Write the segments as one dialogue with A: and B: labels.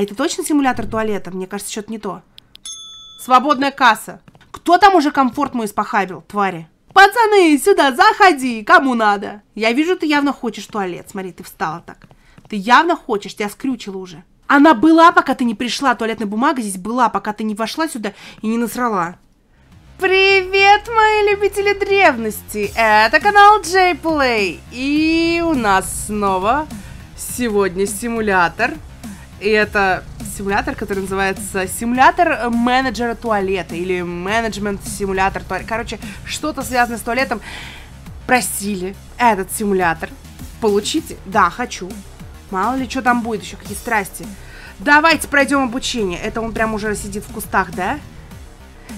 A: А это точно симулятор туалета? Мне кажется, что-то не то. Свободная касса. Кто там уже комфорт мой спохабил, твари? Пацаны, сюда заходи, кому надо. Я вижу, ты явно хочешь туалет. Смотри, ты встала так. Ты явно хочешь, тебя скрючило уже. Она была, пока ты не пришла, туалетная бумага здесь была, пока ты не вошла сюда и не насрала. Привет, мои любители древности! Это канал J-Play, и у нас снова сегодня симулятор и это симулятор, который называется симулятор менеджера туалета или менеджмент симулятор туалета. Короче, что-то связанное с туалетом. Просили этот симулятор получите. Да, хочу. Мало ли, что там будет еще, какие страсти. Давайте пройдем обучение. Это он прям уже сидит в кустах, да?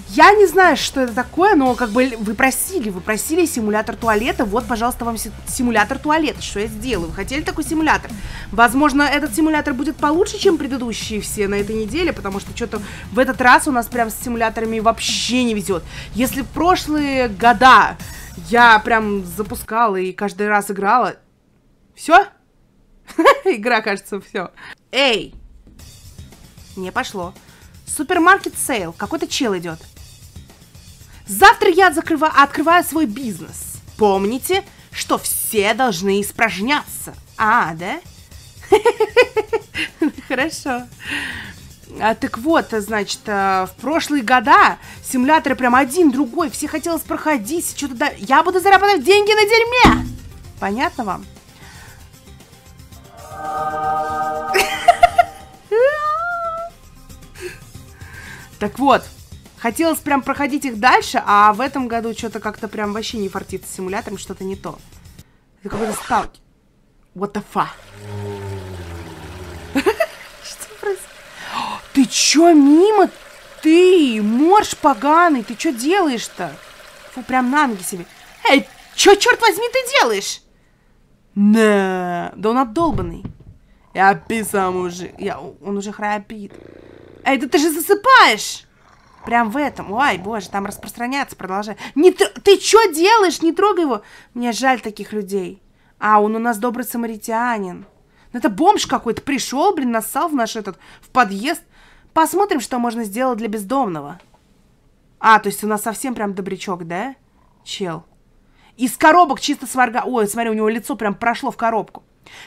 A: Я не знаю, что это такое, но как бы вы просили, вы просили симулятор туалета, вот, пожалуйста, вам симулятор туалета, что я сделаю, вы хотели такой симулятор? Возможно, этот симулятор будет получше, чем предыдущие все на этой неделе, потому что что-то в этот раз у нас прям с симуляторами вообще не везет. Если в прошлые года я прям запускала и каждый раз играла, все? Игра, кажется, все. Эй! Не пошло. Супермаркет сейл. Какой-то чел идет. Завтра я закрываю, открываю свой бизнес. Помните, что все должны испражняться. А, да? Хорошо. А, так вот, значит, э, в прошлые года симуляторы прям один, другой, все хотелось проходить, что-то да... Я буду зарабатывать деньги на дерьме! Понятно вам? Так вот, хотелось прям проходить их дальше, а в этом году что-то как-то прям вообще не фартит с симулятором, что-то не то. Это какой-то сталки. What the fuck? Что происходит? Ты чё, мимо? Ты, морж поганый, ты чё делаешь-то? Фу, прям на ноги себе. Эй, чё, черт возьми, ты делаешь? На, да он отдолбанный. Я писа мужик. Я, он уже храпит. А это ты же засыпаешь! Прям в этом. Ой, боже, там распространяться, продолжай. Не тр... Ты что делаешь? Не трогай его. Мне жаль таких людей. А, он у нас добрый самаритянин. Ну это бомж какой-то пришел, блин, нассал в наш этот, в подъезд. Посмотрим, что можно сделать для бездомного. А, то есть у нас совсем прям добрячок, да? Чел. Из коробок чисто сварга... Ой, смотри, у него лицо прям прошло в коробку.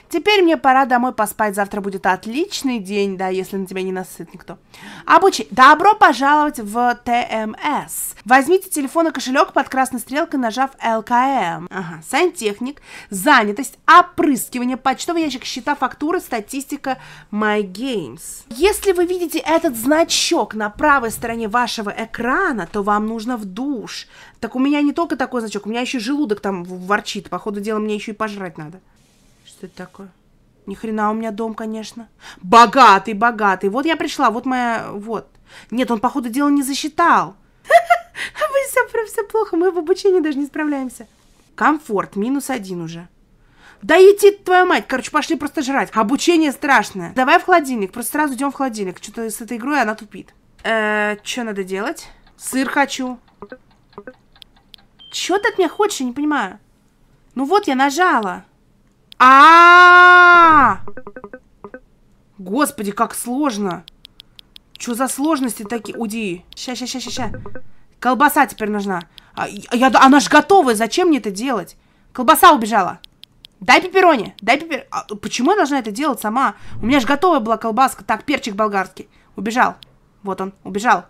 A: Теперь мне пора домой поспать, завтра будет отличный день, да, если на тебя не насыт никто. Обучи. Добро пожаловать в ТМС. Возьмите телефон и кошелек под красной стрелкой, нажав ЛКМ. Эм. Ага, сантехник, занятость, опрыскивание, почтовый ящик, счета, фактуры, статистика, My Games. Если вы видите этот значок на правой стороне вашего экрана, то вам нужно в душ. Так у меня не только такой значок, у меня еще желудок там ворчит, походу ходу дела мне еще и пожрать надо. Что это такое? Ни хрена у меня дом, конечно. Богатый, богатый. Вот я пришла, вот моя... Вот. Нет, он, походу, дела не засчитал. Вы все, прям все плохо, мы в обучении даже не справляемся. Комфорт, минус один уже. Да иди твоя мать, короче, пошли просто жрать. Обучение страшное. Давай в холодильник, просто сразу идем в холодильник. Что-то с этой игрой она тупит. Э, что надо делать? Сыр хочу. чего ты от меня хочешь, я не понимаю. Ну вот, я нажала. А, Господи, как сложно. Что за сложности такие? Уди. Ща, ща, ща, ща, ща. Колбаса теперь нужна. А, я, она ж готовая, зачем мне это делать? Колбаса убежала. Дай пепперони, дай пеппер... А, почему я должна это делать сама? У меня же готовая была колбаска. Так, перчик болгарский. Убежал. Вот он, убежал.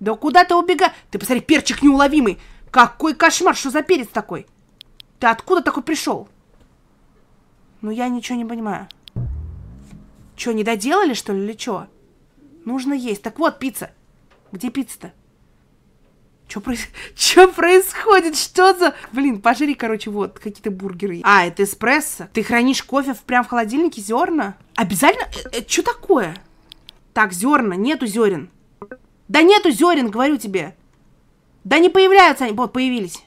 A: Да куда ты убега? Ты посмотри, перчик неуловимый. Какой кошмар, что за перец такой? Ты откуда такой пришел? Ну, я ничего не понимаю. Че, не доделали, что ли, или что? Нужно есть. Так вот, пицца. Где пицца-то? Что проис... Чё происходит? Что за... Блин, пожри, короче, вот, какие-то бургеры. А, это эспрессо? Ты хранишь кофе в, прям в холодильнике зерна? Обязательно? Э, э что такое? Так, зерна, нету зерен. Да нету зерен, говорю тебе. Да не появляются они. Вот, появились.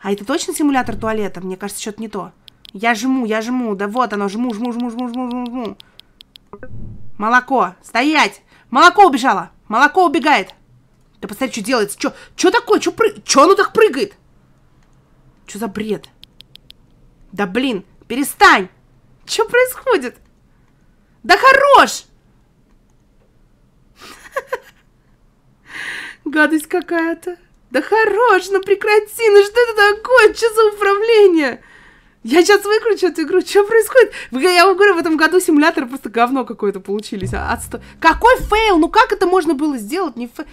A: А это точно симулятор туалета? Мне кажется, что-то не то. Я жму, я жму. Да вот оно, жму, жму, жму, жму, жму, жму, жму. Молоко. Стоять! Молоко убежало! Молоко убегает! Да посмотри, что делается. Что, что такое? Что, пры... что оно так прыгает? Что за бред? Да блин, перестань! Что происходит? Да хорош! Гадость какая-то. Да хорош, ну прекрати, ну что это такое? Что за управление? Я сейчас выключу эту игру, что происходит? Я вам говорю, в этом году симуляторы просто говно какое-то получились. А Отсто... Какой фейл? Ну как это можно было сделать? Не фе...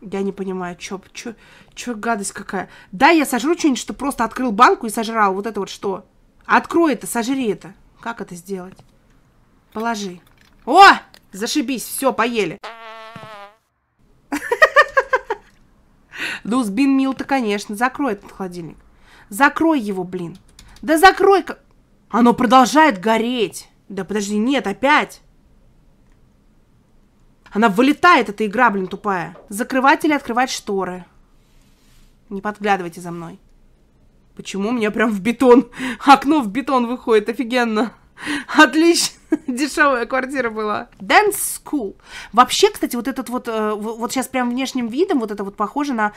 A: Я не понимаю, чё, чё, чё гадость какая. Да, я сожру что-нибудь, что просто открыл банку и сожрал. Вот это вот что? Открой это, сожри это. Как это сделать? Положи. О! Зашибись, все, поели. Да Узбин Мил-то, конечно, закрой этот холодильник. Закрой его, блин. Да закрой как... Оно продолжает гореть. Да подожди, нет, опять. Она вылетает, эта игра, блин, тупая. Закрывать или открывать шторы? Не подглядывайте за мной. Почему у меня прям в бетон? Окно в бетон выходит, офигенно. Отлично. Дешевая квартира была. Dance School. Вообще, кстати, вот этот вот, э, вот сейчас прям внешним видом, вот это вот похоже на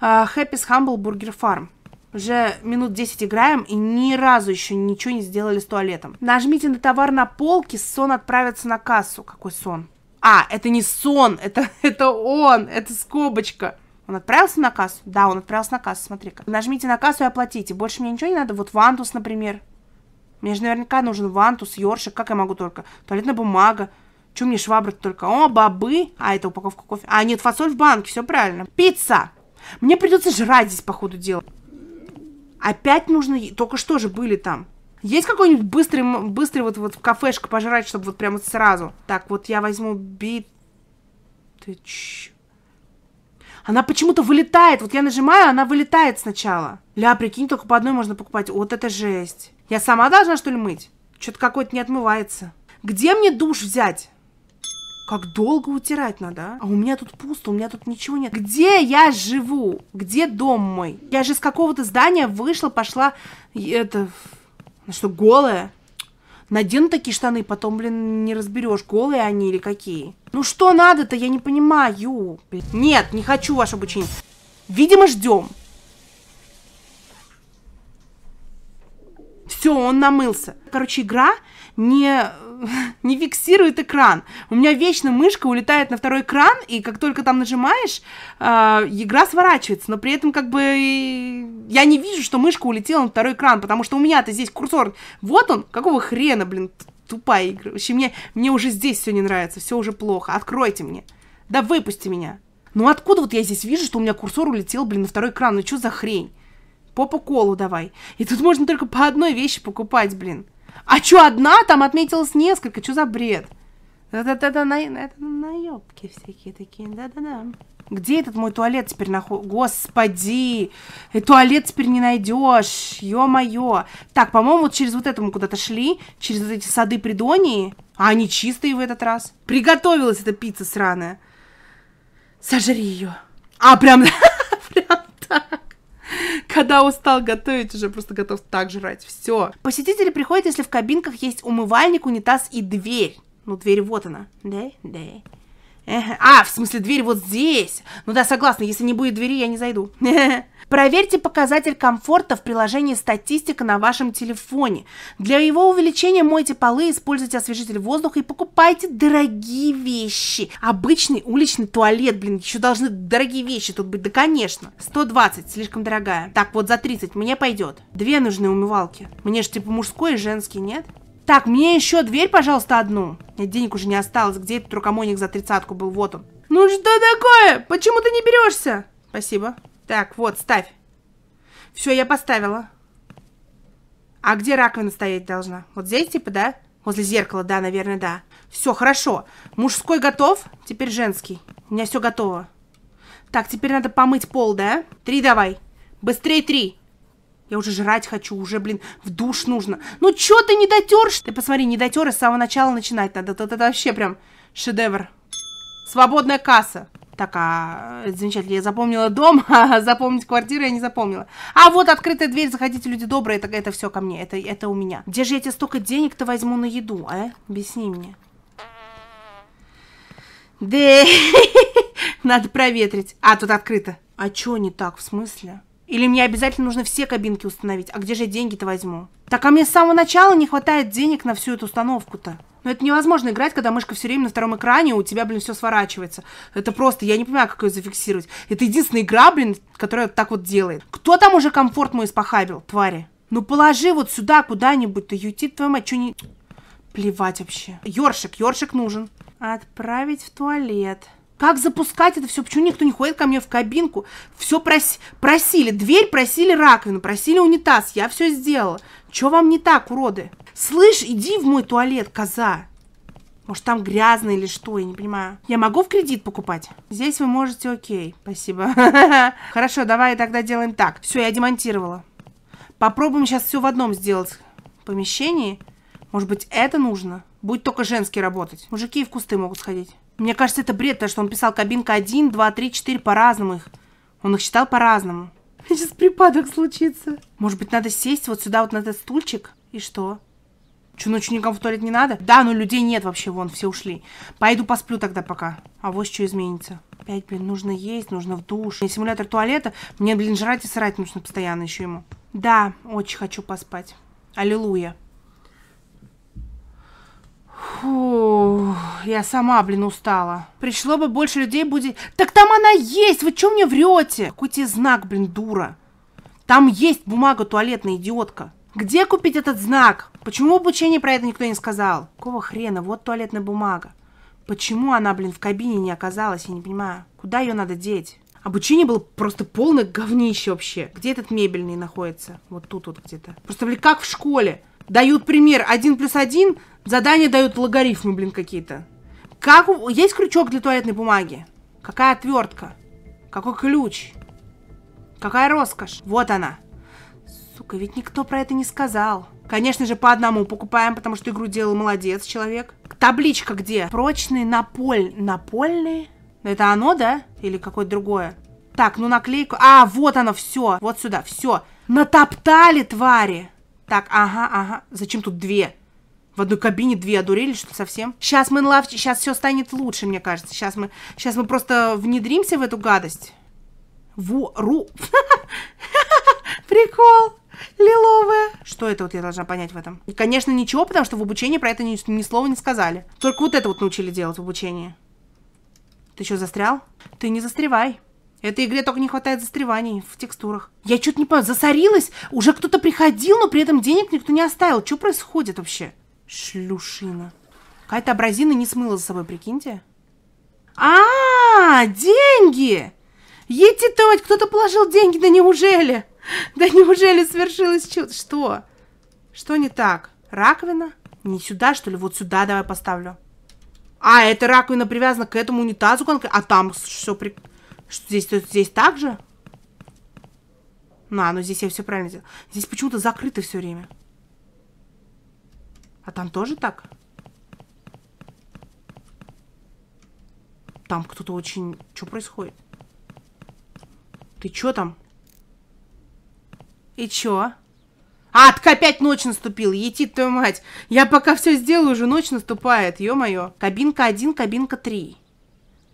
A: э, Happy's Humble Burger Farm. Уже минут 10 играем и ни разу еще ничего не сделали с туалетом. Нажмите на товар на полке, сон отправится на кассу. Какой сон? А, это не сон, это, это он, это скобочка. Он отправился на кассу? Да, он отправился на кассу, смотри-ка. Нажмите на кассу и оплатите. Больше мне ничего не надо. Вот Вантус, например. Мне же наверняка нужен вантус, ёршик, как я могу только? Туалетная бумага. Чё мне швабры -то только? О, бобы. А, это упаковка кофе. А, нет, фасоль в банке, все правильно. Пицца. Мне придется жрать здесь по ходу дела. Опять нужно... Только что же были там. Есть какой-нибудь быстрый, быстрый вот, вот кафешка пожрать, чтобы вот прямо сразу? Так, вот я возьму бит... Ты чё? Она почему-то вылетает. Вот я нажимаю, она вылетает сначала. Ля, прикинь, только по одной можно покупать. Вот это жесть. Я сама должна, что ли, мыть? Что-то какой-то не отмывается. Где мне душ взять? Как долго утирать надо, а? А у меня тут пусто, у меня тут ничего нет. Где я живу? Где дом мой? Я же с какого-то здания вышла, пошла... Это... Ну что, голая? Надену такие штаны, потом, блин, не разберешь, голые они или какие. Ну что надо-то, я не понимаю. Нет, не хочу ваше обучение. Видимо, ждем. Все, он намылся. Короче, игра не не фиксирует экран. У меня вечно мышка улетает на второй экран, и как только там нажимаешь, э, игра сворачивается. Но при этом как бы я не вижу, что мышка улетела на второй экран, потому что у меня-то здесь курсор. Вот он, какого хрена, блин, тупая игра. Вообще, мне, мне уже здесь все не нравится, все уже плохо. Откройте мне. Да выпусти меня. Ну откуда вот я здесь вижу, что у меня курсор улетел, блин, на второй экран? Ну что за хрень? Попа колу давай. И тут можно только по одной вещи покупать, блин. А чё одна? Там отметилось несколько. Чё за бред? Да-да-да, на, это наебки всякие такие. Да-да-да. Где этот мой туалет теперь находится? Господи! И туалет теперь не найдешь. Ё-моё. Так, по-моему, вот через вот это мы куда-то шли. Через вот эти сады придонии. А они чистые в этот раз. Приготовилась эта пицца сраная. Сожри ее. А, прям... прям так. Когда устал готовить, уже просто готов так жрать. Все. Посетители приходят, если в кабинках есть умывальник, унитаз и дверь. Ну, дверь вот она. Да, да. А, в смысле, дверь вот здесь. Ну да, согласна, если не будет двери, я не зайду. Проверьте показатель комфорта в приложении «Статистика» на вашем телефоне. Для его увеличения мойте полы, используйте освежитель воздуха и покупайте дорогие вещи. Обычный уличный туалет, блин, еще должны дорогие вещи тут быть, да конечно. 120, слишком дорогая. Так, вот за 30 мне пойдет. Две нужны умывалки. Мне же типа мужской и женский, нет? Так, мне еще дверь, пожалуйста, одну. Нет, денег уже не осталось. Где этот рукомойник за тридцатку был? Вот он. Ну что такое? Почему ты не берешься? Спасибо. Так, вот, ставь. Все, я поставила. А где раковина стоять должна? Вот здесь, типа, да? Возле зеркала, да, наверное, да. Все, хорошо. Мужской готов, теперь женский. У меня все готово. Так, теперь надо помыть пол, да? Три давай. Быстрее три. Я уже жрать хочу, уже, блин, в душ нужно. Ну чё ты не дотершь? Ты посмотри, не дотер, и с самого начала начинать надо. Это, это вообще прям шедевр. Свободная касса. Так, а, это замечательно, я запомнила дом, а запомнить квартиру я не запомнила. А вот открытая дверь, заходите, люди добрые, это, это все ко мне, это, это у меня. Где же я тебе столько денег-то возьму на еду, а? Объясни мне. Да, надо проветрить. А, тут открыто. А что не так, в смысле? Или мне обязательно нужно все кабинки установить? А где же я деньги-то возьму? Так а мне с самого начала не хватает денег на всю эту установку-то. Но это невозможно играть, когда мышка все время на втором экране, у тебя, блин, все сворачивается. Это просто, я не понимаю, как ее зафиксировать. Это единственная игра, блин, которая так вот делает. Кто там уже комфорт мой испохабил, твари? Ну положи вот сюда куда-нибудь, да ютит твою мать, что не... Плевать вообще. Ёршик, ёршик нужен. Отправить в туалет. Как запускать это все? Почему никто не ходит ко мне в кабинку? Все прос... просили. Дверь просили раковину, просили унитаз. Я все сделала. Чё вам не так, уроды? Слышь, иди в мой туалет, коза. Может, там грязно или что, я не понимаю. Я могу в кредит покупать? Здесь вы можете, окей, спасибо. Хорошо, давай тогда делаем так. Все, я демонтировала. Попробуем сейчас все в одном сделать помещении. Может быть, это нужно? Будет только женский работать. Мужики и в кусты могут сходить. Мне кажется, это бред, то, что он писал кабинка 1, 2, 3, 4 по-разному их. Он их считал по-разному. Сейчас припадок случится. Может быть, надо сесть вот сюда, вот на этот стульчик? И что? Че, ночью никому в туалет не надо? Да, но людей нет вообще, вон, все ушли. Пойду посплю тогда пока. А вот что изменится. Опять, блин, нужно есть, нужно в душ. Мне симулятор туалета, мне, блин, жрать и срать нужно постоянно еще ему. Да, очень хочу поспать. Аллилуйя. Фу, я сама, блин, устала. Пришло бы больше людей будет... Так там она есть! Вы чё мне врете? Какой тебе знак, блин, дура? Там есть бумага туалетная, идиотка. Где купить этот знак? Почему обучение про это никто не сказал? Какого хрена? Вот туалетная бумага. Почему она, блин, в кабине не оказалась, я не понимаю. Куда ее надо деть? Обучение было просто полное говнище вообще. Где этот мебельный находится? Вот тут вот где-то. Просто, блин, как в школе? дают пример 1 плюс 1, задания дают логарифмы, блин, какие-то. Как у... Есть крючок для туалетной бумаги? Какая отвертка? Какой ключ? Какая роскошь? Вот она. Сука, ведь никто про это не сказал. Конечно же, по одному покупаем, потому что игру делал молодец человек. Табличка где? прочный наполь... напольный Это оно, да? Или какое-то другое? Так, ну наклейку... А, вот оно, все. Вот сюда, все. Натоптали, твари. Так, ага, ага. Зачем тут две? В одной кабине две одурели, что ли, совсем? Сейчас мы лав... Сейчас все станет лучше, мне кажется. Сейчас мы... Сейчас мы просто внедримся в эту гадость. Во... Ру... Прикол. Лиловая. Что это вот я должна понять в этом? И, конечно, ничего, потому что в обучении про это ни, ни слова не сказали. Только вот это вот научили делать в обучении. Ты что, застрял? Ты не застревай. Этой игре только не хватает застреваний в текстурах. Я что-то не понимаю, засорилась? Уже кто-то приходил, но при этом денег никто не оставил. Что происходит вообще? Шлюшина. Какая-то абразина не смыла за собой, прикиньте. А, -а, -а деньги! Етитоть, кто-то положил деньги, да неужели? Да неужели свершилось чудо? Что? Что не так? Раковина? Не сюда, что ли? Вот сюда давай поставлю. А, эта раковина привязана к этому унитазу конкретно, а там все при... Что здесь, что здесь так же? Ну, а, ну здесь я все правильно сделала. Здесь почему-то закрыто все время. А там тоже так? Там кто-то очень... Что происходит? Ты что там? И чё? А, так опять ночь наступила, етит твою мать. Я пока все сделаю, уже ночь наступает, ё-моё. Кабинка 1, кабинка 3.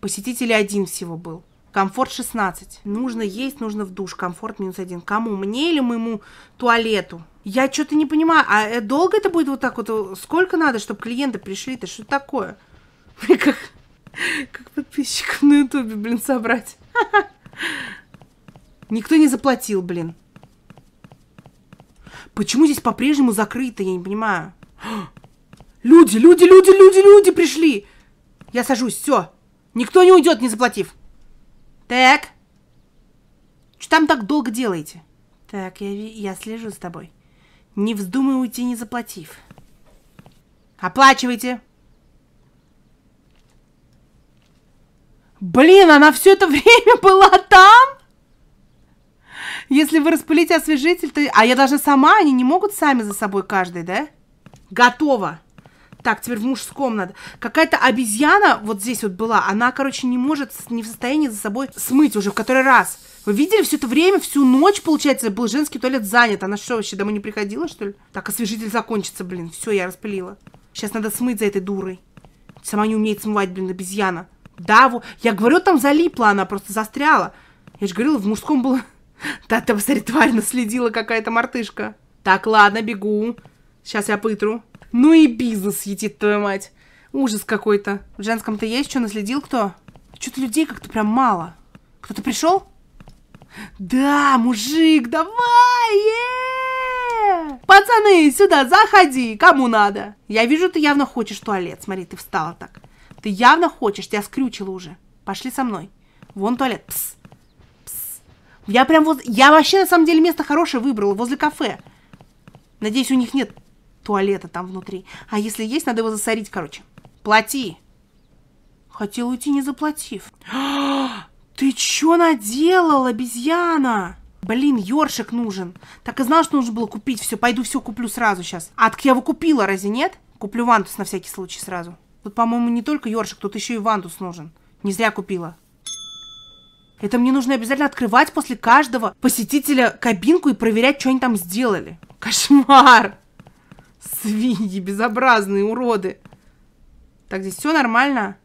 A: Посетителей один всего был. Комфорт 16. Нужно есть, нужно в душ. Комфорт минус один. Кому? Мне или моему туалету? Я что-то не понимаю. А э, долго это будет вот так вот? Сколько надо, чтобы клиенты пришли Это Что такое? Как, как подписчиков на ютубе, блин, собрать. Никто не заплатил, блин. Почему здесь по-прежнему закрыто? Я не понимаю. Люди, люди, люди, люди, люди пришли. Я сажусь, все. Никто не уйдет, не заплатив. Так. Что там так долго делаете? Так, я, я слежу за тобой. Не вздумай уйти, не заплатив. Оплачивайте. Блин, она все это время была там? Если вы распылите освежитель, то... А я даже сама, они не могут сами за собой каждый, да? Готово. Так, теперь в мужском надо. Какая-то обезьяна вот здесь вот была, она, короче, не может, не в состоянии за собой смыть уже в который раз. Вы видели все это время, всю ночь, получается, был женский туалет занят. Она что, вообще домой не приходила, что ли? Так, освежитель закончится, блин. Все, я распылила. Сейчас надо смыть за этой дурой. Сама не умеет смывать, блин, обезьяна. Да, вот. я говорю, там залипла она, просто застряла. Я же говорила, в мужском было... Да, там, смотри, тварь наследила какая-то мартышка. Так, ладно, бегу. Сейчас я пытру. Ну и бизнес едит, твою мать. Ужас какой-то. В женском-то есть что, наследил кто? Что-то людей как-то прям мало. Кто-то пришел? Да, мужик, давай! Е -е -е! Пацаны, сюда заходи, кому надо. Я вижу, ты явно хочешь туалет. Смотри, ты встала так. Ты явно хочешь, тебя скрючило уже. Пошли со мной. Вон туалет. Пс. Пс. Я прям вот... Я вообще на самом деле место хорошее выбрала, возле кафе. Надеюсь, у них нет туалета там внутри. А если есть, надо его засорить, короче. Плати. Хотел уйти, не заплатив. Ты чё наделал, обезьяна? Блин, ёршик нужен. Так и знал, что нужно было купить. Все, пойду все куплю сразу сейчас. А, я его купила, разве нет? Куплю вантус на всякий случай сразу. Тут, по-моему, не только ёршик, тут еще и вантус нужен. Не зря купила. Это мне нужно обязательно открывать после каждого посетителя кабинку и проверять, что они там сделали. Кошмар! Свиньи, безобразные уроды. Так, здесь все нормально?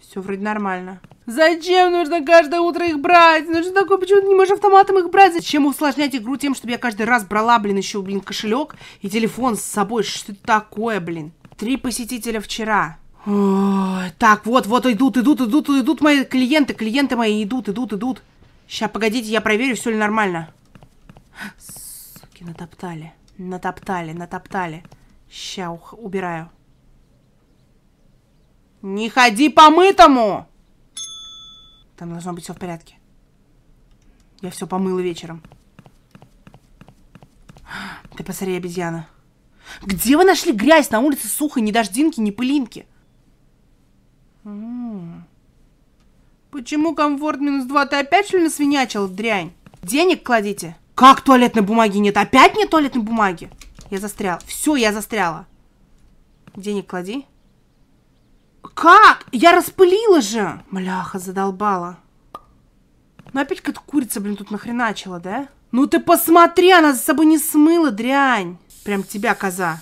A: Все вроде нормально. Зачем нужно каждое утро их брать? Ну что такое, почему ты не можешь автоматом их брать? Зачем усложнять игру тем, чтобы я каждый раз брала, блин, еще, блин, кошелек и телефон с собой? Что это такое, блин? Три посетителя вчера. Ой, так, вот, вот, идут, идут, идут, идут мои клиенты, клиенты мои идут, идут, идут. Сейчас, погодите, я проверю, все ли нормально. Суки, натоптали. Натоптали, натоптали. Ща ух, убираю. Не ходи по мытому! Там должно быть все в порядке. Я все помыла вечером. Ты посмотри, обезьяна. Где вы нашли грязь? На улице сухой, ни дождинки, ни пылинки. Почему комфорт минус два? Ты опять что ли насвинячил, дрянь? Денег кладите? Как туалетной бумаги нет? Опять нет туалетной бумаги? Я застряла. Все, я застряла. Денег клади. Как? Я распылила же! Мляха, задолбала. Ну опять какая-то курица, блин, тут нахреначила, да? Ну ты посмотри, она за собой не смыла, дрянь. Прям тебя, коза.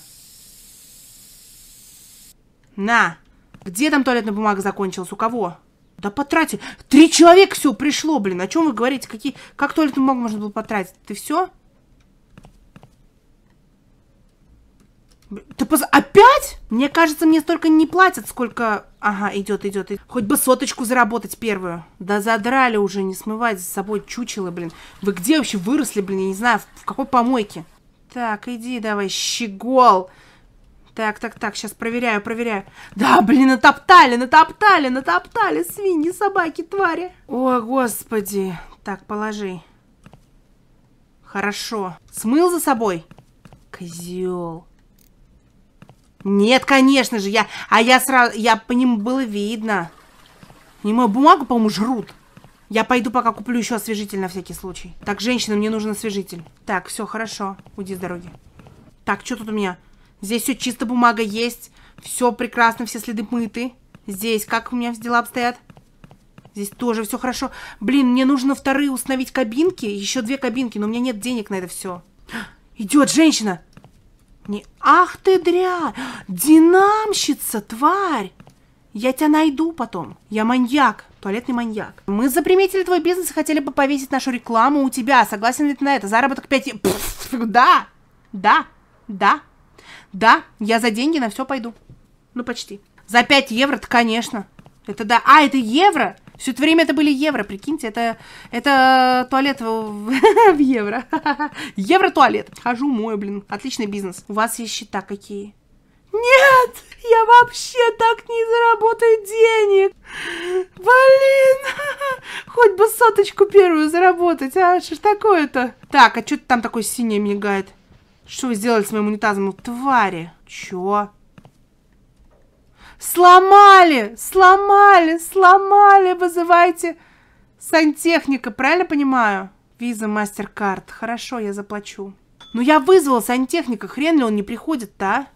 A: На. Где там туалетная бумага закончилась? У кого? Да потратил. Три человека все пришло, блин. О чем вы говорите? Какие... Как туалетную бумагу можно было потратить? Ты все? Ты поз... Опять? Мне кажется, мне столько не платят, сколько... Ага, идет, идет. Хоть бы соточку заработать первую. Да задрали уже, не смывать за собой чучело, блин. Вы где вообще выросли, блин? Я не знаю, в какой помойке. Так, иди давай, щегол. Так, так, так, сейчас проверяю, проверяю. Да, блин, натоптали, натоптали, натоптали, свиньи, собаки, твари. О, господи. Так, положи. Хорошо. Смыл за собой? Козел. Нет, конечно же, я... А я сразу... Я по ним было видно. Не мою бумагу, по-моему, жрут. Я пойду пока куплю еще освежитель на всякий случай. Так, женщина, мне нужен освежитель. Так, все, хорошо. Уйди с дороги. Так, что тут у меня? Здесь все чисто, бумага есть. Все прекрасно, все следы мыты. Здесь как у меня дела обстоят? Здесь тоже все хорошо. Блин, мне нужно вторые установить кабинки. Еще две кабинки, но у меня нет денег на это все. Идет женщина. Не... Ах ты дря, Динамщица, тварь! Я тебя найду потом. Я маньяк, туалетный маньяк. Мы заприметили твой бизнес и хотели бы повесить нашу рекламу у тебя. Согласен ли ты на это? Заработок 5... Пфф, да, да, да. Да, я за деньги на все пойду. Ну, почти. За 5 евро, конечно. Это да. А, это евро? Все это время это были евро, прикиньте, это, это туалет в, в евро. Евро-туалет. Хожу, мою, блин. Отличный бизнес. У вас есть счета какие? Нет, я вообще так не заработаю денег. Блин, хоть бы соточку первую заработать, а что ж такое-то? Так, а что там такое синее мигает? Что вы сделали с моим унитазом? твари! Чё? Сломали! Сломали! Сломали! Вызывайте сантехника, правильно понимаю? Виза, мастер-карт. Хорошо, я заплачу. Но я вызвал сантехника. Хрен ли он не приходит-то, а?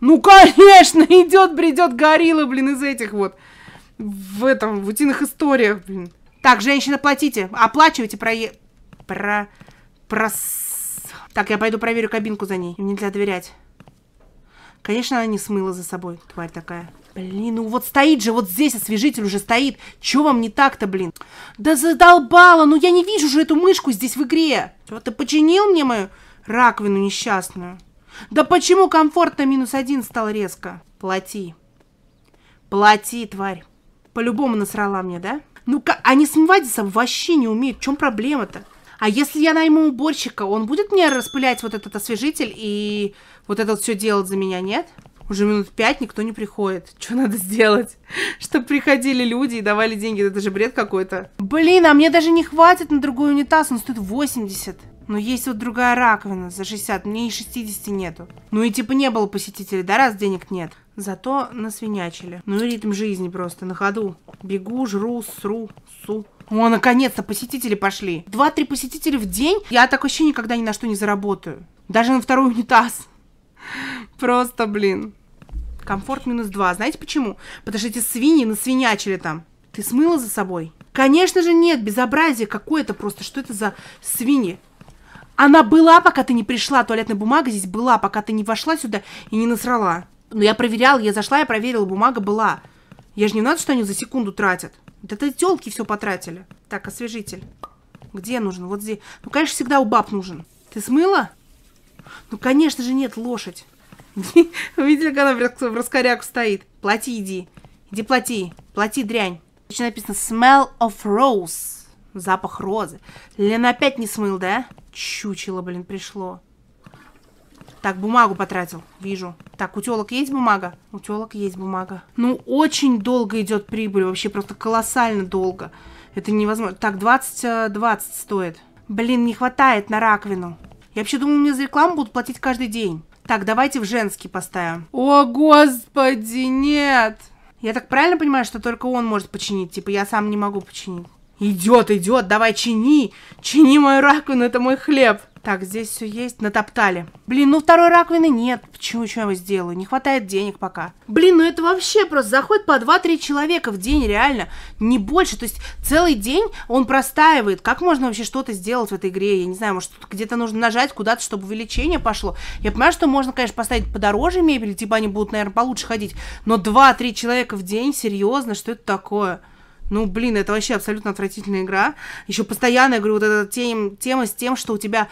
A: Ну, конечно! Идет, бредет горилла, блин, из этих вот. В этом, в утиных историях, блин. Так, женщина, платите. Оплачивайте про... Про... Про так, я пойду проверю кабинку за ней. Им нельзя доверять. Конечно, она не смыла за собой, тварь такая. Блин, ну вот стоит же, вот здесь освежитель уже стоит. Чё вам не так-то, блин? Да задолбала, ну я не вижу же эту мышку здесь в игре. Чё, ты починил мне мою раковину несчастную? Да почему комфортно минус один стал резко? Плати. Плати, тварь. По-любому насрала мне, да? Ну-ка, они а смывать за собой вообще не умеют. В чем проблема-то? А если я найму уборщика, он будет мне распылять вот этот освежитель и вот это все делать за меня, нет? Уже минут пять никто не приходит. Что надо сделать? Чтобы приходили люди и давали деньги. Это же бред какой-то. Блин, а мне даже не хватит на другой унитаз. Он стоит 80. Но есть вот другая раковина за 60. Мне и 60 нету. Ну и типа не было посетителей, да, раз денег нет. Зато насвинячили. Ну и ритм жизни просто на ходу. Бегу, жру, сру, су. О, наконец-то посетители пошли. Два-три посетителя в день. Я так вообще никогда ни на что не заработаю. Даже на второй унитаз. Просто, блин. Комфорт минус два. Знаете почему? Потому что эти свиньи насвинячили там. Ты смыла за собой? Конечно же нет, безобразие какое-то просто. Что это за свиньи? Она была, пока ты не пришла, туалетная бумага здесь была, пока ты не вошла сюда и не насрала. Но ну, я проверяла, я зашла, я проверила, бумага была. Я же не надо, что они за секунду тратят. Да ты телки все потратили. Так, освежитель. Где нужен? Вот здесь. Ну, конечно, всегда у баб нужен. Ты смыла? Ну, конечно же, нет, лошадь. Видели, как она в раскоряку стоит? Плати, иди. Иди плати. Плати, дрянь. Здесь написано smell of rose. Запах розы. Лена опять не смыл, да? Чучело, блин, пришло. Так, бумагу потратил. Вижу. Так, утелок есть бумага? Утелок есть бумага. Ну, очень долго идет прибыль. Вообще просто колоссально долго. Это невозможно. Так, 20, 20 э, стоит. Блин, не хватает на раковину. Я вообще думаю, мне за рекламу будут платить каждый день. Так, давайте в женский поставим. О, господи, нет! Я так правильно понимаю, что только он может починить? Типа, я сам не могу починить. Идет, идет, давай чини! Чини мою раковину, это мой хлеб! Так, здесь все есть. Натоптали. Блин, ну второй раковины нет. Почему, что я его сделаю? Не хватает денег пока. Блин, ну это вообще просто заходит по 2-3 человека в день, реально. Не больше. То есть целый день он простаивает. Как можно вообще что-то сделать в этой игре? Я не знаю, может, где-то нужно нажать куда-то, чтобы увеличение пошло. Я понимаю, что можно, конечно, поставить подороже мебель, типа они будут, наверное, получше ходить. Но 2-3 человека в день, серьезно, что это такое? Ну, блин, это вообще абсолютно отвратительная игра. Еще постоянно, я говорю, вот эта тем, тема с тем, что у тебя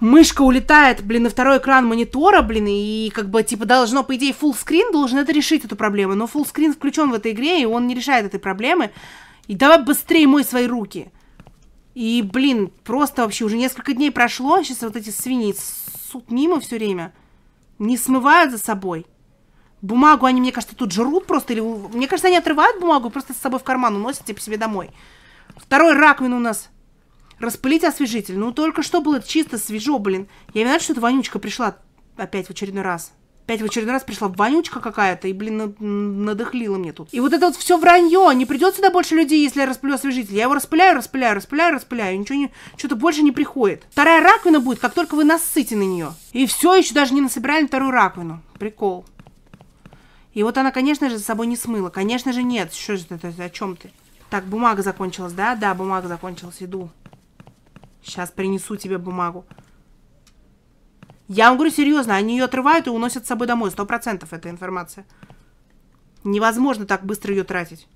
A: мышка улетает, блин, на второй экран монитора, блин, и как бы, типа, должно, по идее, фуллскрин должен это решить, эту проблему. Но фуллскрин включен в этой игре, и он не решает этой проблемы. И давай быстрее мой свои руки. И, блин, просто вообще уже несколько дней прошло, сейчас а вот эти свиньи сут мимо все время, не смывают за собой. Бумагу они, мне кажется, тут жрут просто. Или... Мне кажется, они отрывают бумагу и просто с собой в карман уносят типа себе домой. Второй раковин у нас. Распылить освежитель. Ну, только что было чисто свежо, блин. Я виноват, что эта вонючка пришла опять в очередной раз. Опять в очередной раз пришла вонючка какая-то и, блин, надохлила мне тут. И вот это вот все вранье. Не придет сюда больше людей, если я распылю освежитель. Я его распыляю, распыляю, распыляю, распыляю. Ничего не... Что-то больше не приходит. Вторая раковина будет, как только вы насытите на нее. И все, еще даже не насобирали вторую раковину. Прикол. И вот она, конечно же, за собой не смыла. Конечно же, нет. Что же это? О чем ты? Так, бумага закончилась, да? Да, бумага закончилась. Иду. Сейчас принесу тебе бумагу. Я вам говорю серьезно, они ее отрывают и уносят с собой домой. Сто процентов эта информация. Невозможно так быстро ее тратить.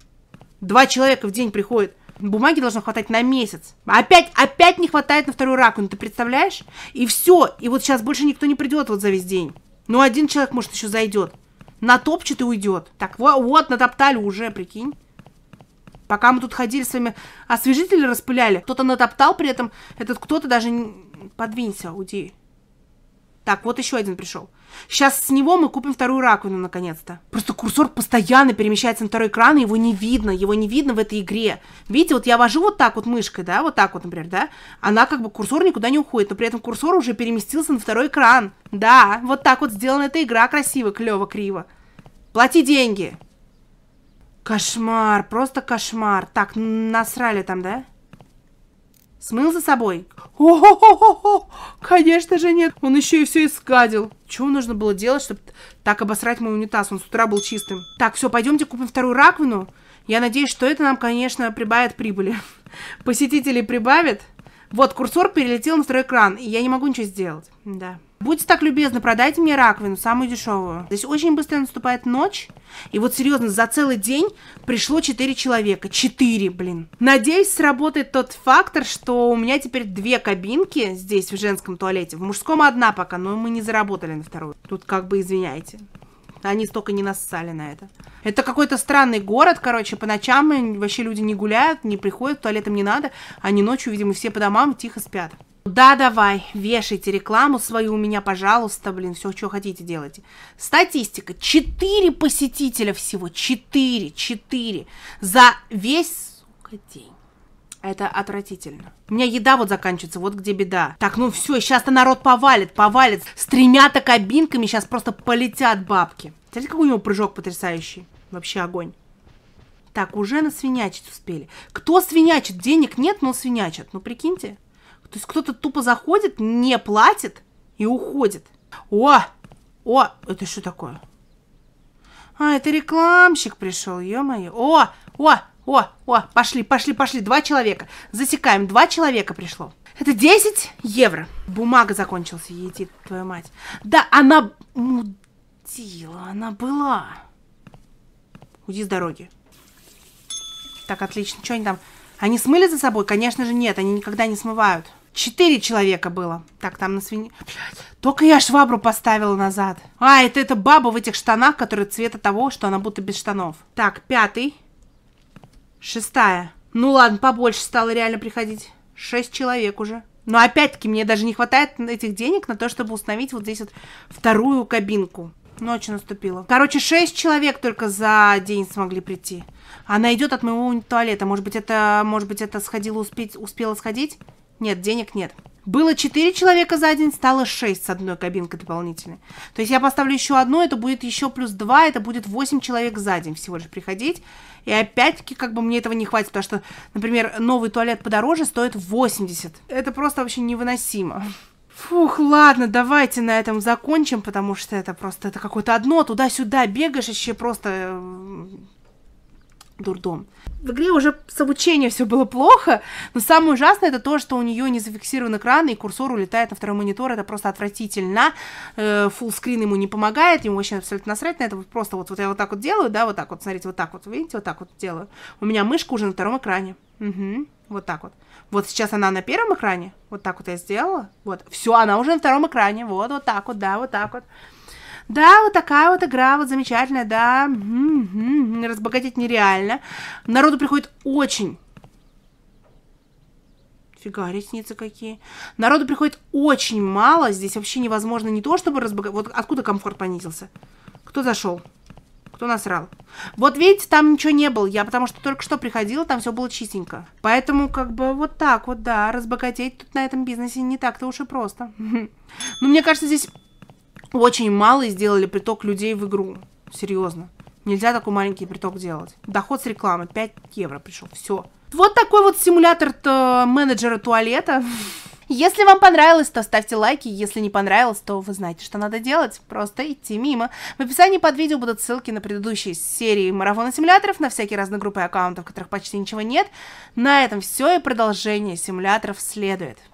A: Два человека в день приходят. Бумаги должно хватать на месяц. Опять, опять не хватает на вторую раковину, ты представляешь? И все. И вот сейчас больше никто не придет вот за весь день. Ну, один человек, может, еще зайдет. Натопчет и уйдет. Так, вот, вот, натоптали уже, прикинь. Пока мы тут ходили с вами, освежители распыляли, кто-то натоптал при этом, этот кто-то даже... Не... Подвинься, уйди. Так, вот еще один пришел. Сейчас с него мы купим вторую раковину, наконец-то. Просто курсор постоянно перемещается на второй экран, и его не видно, его не видно в этой игре. Видите, вот я вожу вот так вот мышкой, да, вот так вот, например, да, она как бы курсор никуда не уходит, но при этом курсор уже переместился на второй экран. Да, вот так вот сделана эта игра красиво, клево, криво. Плати деньги. Кошмар, просто кошмар. Так, насрали там, да? Смыл за собой? О-хо-хо-хо! Конечно же нет! Он еще и все искадил. Чего нужно было делать, чтобы так обосрать мой унитаз? Он с утра был чистым. Так, все, пойдемте купим вторую раковину. Я надеюсь, что это нам, конечно, прибавит прибыли. Посетителей прибавит. Вот, курсор перелетел на второй экран, и я не могу ничего сделать. Да. Будьте так любезны, продайте мне раковину, самую дешевую. Здесь очень быстро наступает ночь. И вот серьезно, за целый день пришло 4 человека. 4, блин. Надеюсь, сработает тот фактор, что у меня теперь две кабинки здесь, в женском туалете. В мужском одна пока, но мы не заработали на вторую. Тут как бы извиняйте. Они столько не нассали на это. Это какой-то странный город, короче, по ночам вообще люди не гуляют, не приходят, туалетом не надо. Они ночью, видимо, все по домам тихо спят. Да, давай, вешайте рекламу свою у меня, пожалуйста, блин, все, что хотите, делайте. Статистика. 4 посетителя всего, 4, 4 за весь, сука, день. Это отвратительно. У меня еда вот заканчивается, вот где беда. Так, ну все, сейчас-то народ повалит, повалит. С тремя-то кабинками сейчас просто полетят бабки. Смотрите, какой у него прыжок потрясающий. Вообще огонь. Так, уже на свинячить успели. Кто свинячит? Денег нет, но свинячат. Ну, прикиньте. То есть кто-то тупо заходит, не платит и уходит. О, о, это что такое? А, это рекламщик пришел, ё-моё. О, о, о, о, пошли, пошли, пошли, два человека. Засекаем, два человека пришло. Это 10 евро. Бумага закончилась, едит твою мать. Да, она мудила, она была. Уйди с дороги. Так, отлично. Что они там? Они смыли за собой? Конечно же, нет. Они никогда не смывают. Четыре человека было. Так, там на свинье. Блядь. Только я швабру поставила назад. А, это эта баба в этих штанах, которые цвета того, что она будто без штанов. Так, пятый. Шестая. Ну ладно, побольше стало реально приходить. Шесть человек уже. Но опять-таки мне даже не хватает этих денег на то, чтобы установить вот здесь вот вторую кабинку. Ночь наступила. Короче, шесть человек только за день смогли прийти. Она идет от моего туалета. Может быть, это, может быть, это сходила, успеть, успела сходить? Нет, денег нет. Было 4 человека за день, стало 6 с одной кабинкой дополнительной. То есть я поставлю еще одну, это будет еще плюс 2, это будет 8 человек за день всего лишь приходить. И опять-таки, как бы мне этого не хватит, потому что, например, новый туалет подороже стоит 80. Это просто вообще невыносимо. Фух, ладно, давайте на этом закончим, потому что это просто это какое-то одно, туда-сюда бегаешь, еще просто э, дурдом. В игре уже с обучением все было плохо, но самое ужасное это то, что у нее не зафиксирован экран, и курсор улетает на второй монитор, это просто отвратительно. Э, фуллскрин ему не помогает, ему вообще абсолютно насрать на это, просто вот, вот я вот так вот делаю, да, вот так вот, смотрите, вот так вот, видите, вот так вот делаю. У меня мышка уже на втором экране. Угу. Вот так вот. Вот сейчас она на первом экране. Вот так вот я сделала. Вот. Все, она уже на втором экране. Вот, вот так вот, да, вот так вот. Да, вот такая вот игра, вот замечательная, да, м м-м-м, м разбогатеть нереально. Народу приходит очень Фига, ресницы какие. Народу приходит очень мало. Здесь вообще невозможно не то, чтобы разбогатеть. Вот откуда комфорт понизился? Кто зашел? Кто насрал? Вот видите, там ничего не было. Я потому что только что приходила, там все было чистенько. Поэтому как бы вот так вот, да, разбогатеть тут на этом бизнесе не так-то уж и просто. Но ну, мне кажется, здесь очень мало сделали приток людей в игру. Серьезно. Нельзя такой маленький приток делать. Доход с рекламы 5 евро пришел. Все. Вот такой вот симулятор -то э, менеджера туалета. Если вам понравилось, то ставьте лайки, если не понравилось, то вы знаете, что надо делать, просто идти мимо. В описании под видео будут ссылки на предыдущие серии марафона симуляторов, на всякие разные группы аккаунтов, в которых почти ничего нет. На этом все, и продолжение симуляторов следует.